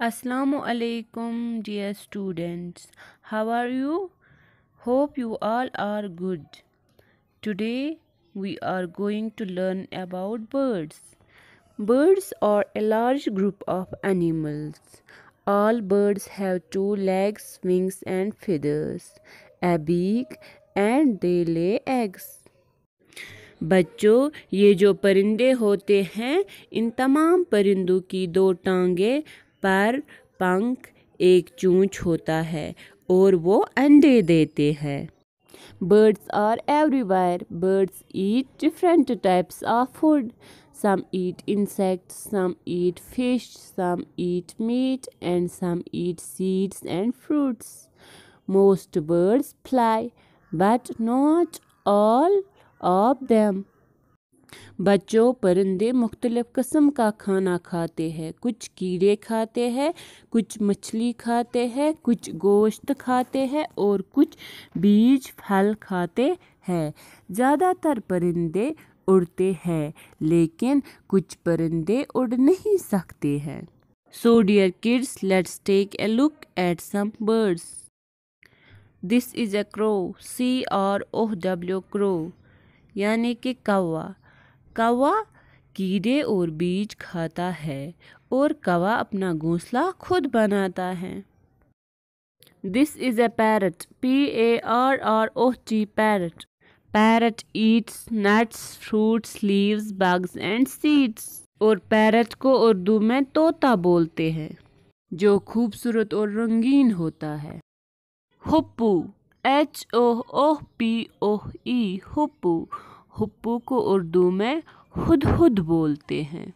Assalamu alaikum dear students how are you hope you all are good today we are going to learn about birds birds are a large group of animals all birds have two legs wings and feathers a beak and they lay eggs बच्चों ये जो परिंदे होते हैं इन तमाम परिंदों की दो टांगे पर पंख एक चोंच होता है और वो अंडे देते हैं Birds are everywhere. Birds eat different types of food. Some eat insects, some eat fish, some eat meat, and some eat seeds and fruits. Most birds fly, but not all of them. बच्चों परिंदे मुख्तलिफ़ कस्म का खाना खाते हैं कुछ कीड़े खाते हैं कुछ मछली खाते हैं कुछ गोश्त खाते हैं और कुछ बीज फल खाते हैं ज़्यादातर परिंदे उड़ते हैं लेकिन कुछ परिंदे उड़ नहीं सकते हैं so dear kids let's take a look at some birds this is a crow C R O W crow यानी कि कौवा कौवा कीड़े और बीज खाता है और कौवा अपना घोंसला खुद बनाता है this is a parrot P A R R O T parrot parrot eats nuts fruits leaves bugs and seeds और पैरट को उर्दू में तोता बोलते हैं जो खूबसूरत और रंगीन होता है हुप्पू एच ओ ओह पी ओह ई हुप्पू हुप्पू को उर्दू में हुद हुद बोलते हैं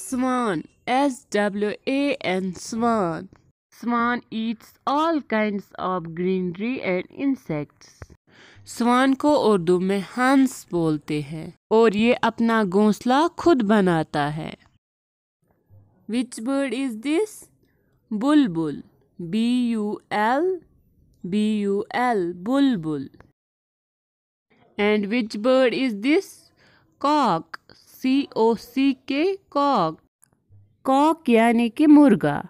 swan S W A N swan swan eats all kinds of greenery and insects swan को उर्दू में हंस बोलते हैं और ये अपना घोंसला खुद बनाता है which bird is this bulbul B U L B U L bulbul and which bird is this cock C O C K cock cock यानी कि मुर्गा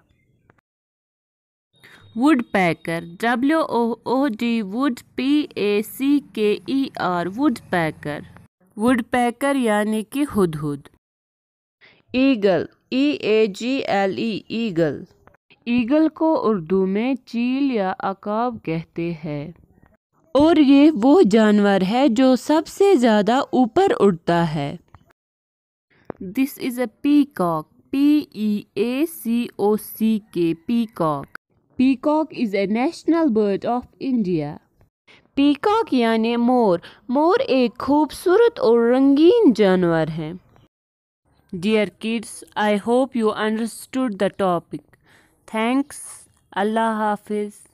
woodpecker W O O D wood P A C K E R woodpecker woodpecker यानी कि हुदहुद eagle E A G L E eagle eagle को उर्दू में चील या अकाब कहते हैं और ये वो जानवर है जो सबसे ज़्यादा ऊपर उड़ता है this is a peacock P E A C O C K peacock peacock is a national bird of India peacock यानि मोर मोर एक खूबसूरत और रंगीन जानवर है dear kids I hope you understood the topic thanks अल्लाह हाफिज़